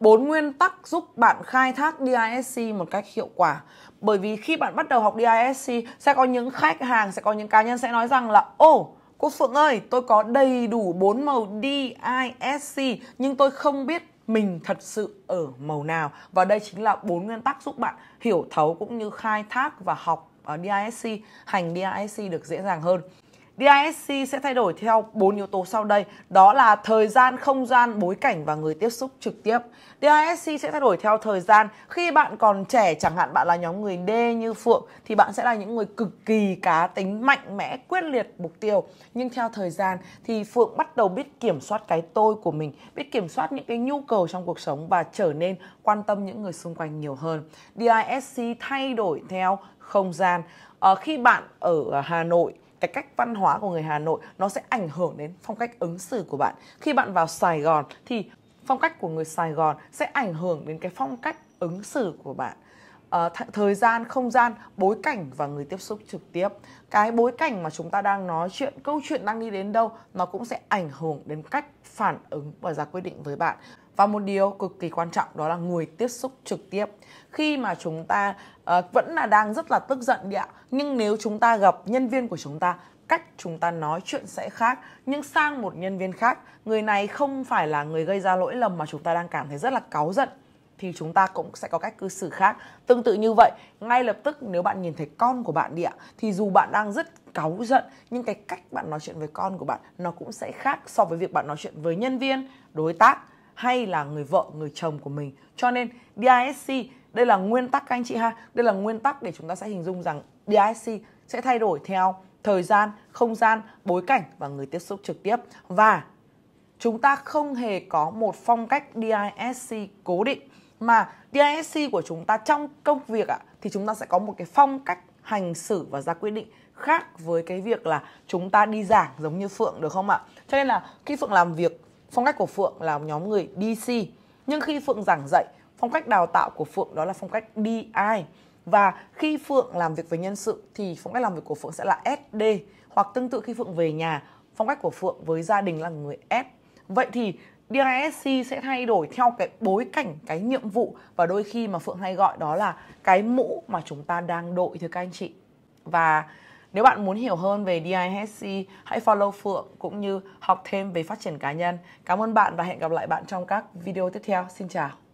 bốn nguyên tắc giúp bạn khai thác DISC một cách hiệu quả bởi vì khi bạn bắt đầu học DISC sẽ có những khách hàng sẽ có những cá nhân sẽ nói rằng là ô cô Phượng ơi tôi có đầy đủ bốn màu DISC nhưng tôi không biết mình thật sự ở màu nào và đây chính là bốn nguyên tắc giúp bạn hiểu thấu cũng như khai thác và học ờ, DISC hành DISC được dễ dàng hơn DISC sẽ thay đổi theo bốn yếu tố sau đây, đó là thời gian, không gian, bối cảnh và người tiếp xúc trực tiếp. DISC sẽ thay đổi theo thời gian. Khi bạn còn trẻ, chẳng hạn bạn là nhóm người D như Phượng thì bạn sẽ là những người cực kỳ cá tính, mạnh mẽ, quyết liệt mục tiêu. Nhưng theo thời gian thì Phượng bắt đầu biết kiểm soát cái tôi của mình, biết kiểm soát những cái nhu cầu trong cuộc sống và trở nên quan tâm những người xung quanh nhiều hơn. DISC thay đổi theo không gian. À, khi bạn ở Hà Nội cái cách văn hóa của người Hà Nội nó sẽ ảnh hưởng đến phong cách ứng xử của bạn. Khi bạn vào Sài Gòn thì phong cách của người Sài Gòn sẽ ảnh hưởng đến cái phong cách ứng xử của bạn. À, th- thời gian, không gian, bối cảnh và người tiếp xúc trực tiếp. Cái bối cảnh mà chúng ta đang nói chuyện, câu chuyện đang đi đến đâu nó cũng sẽ ảnh hưởng đến cách phản ứng và ra quyết định với bạn và một điều cực kỳ quan trọng đó là người tiếp xúc trực tiếp khi mà chúng ta uh, vẫn là đang rất là tức giận đi ạ nhưng nếu chúng ta gặp nhân viên của chúng ta cách chúng ta nói chuyện sẽ khác nhưng sang một nhân viên khác người này không phải là người gây ra lỗi lầm mà chúng ta đang cảm thấy rất là cáu giận thì chúng ta cũng sẽ có cách cư xử khác tương tự như vậy ngay lập tức nếu bạn nhìn thấy con của bạn đi ạ thì dù bạn đang rất cáu giận nhưng cái cách bạn nói chuyện với con của bạn nó cũng sẽ khác so với việc bạn nói chuyện với nhân viên đối tác hay là người vợ, người chồng của mình. Cho nên DISC đây là nguyên tắc các anh chị ha, đây là nguyên tắc để chúng ta sẽ hình dung rằng DISC sẽ thay đổi theo thời gian, không gian, bối cảnh và người tiếp xúc trực tiếp và chúng ta không hề có một phong cách DISC cố định mà DISC của chúng ta trong công việc ạ thì chúng ta sẽ có một cái phong cách hành xử và ra quyết định khác với cái việc là chúng ta đi giảng giống như Phượng được không ạ? Cho nên là khi Phượng làm việc Phong cách của Phượng là nhóm người DC. Nhưng khi Phượng giảng dạy, phong cách đào tạo của Phượng đó là phong cách DI. Và khi Phượng làm việc với nhân sự thì phong cách làm việc của Phượng sẽ là SD. Hoặc tương tự khi Phượng về nhà, phong cách của Phượng với gia đình là người S. Vậy thì DISC sẽ thay đổi theo cái bối cảnh, cái nhiệm vụ và đôi khi mà Phượng hay gọi đó là cái mũ mà chúng ta đang đội thưa các anh chị. Và nếu bạn muốn hiểu hơn về DISC, hãy follow Phượng cũng như học thêm về phát triển cá nhân. Cảm ơn bạn và hẹn gặp lại bạn trong các video tiếp theo. Xin chào!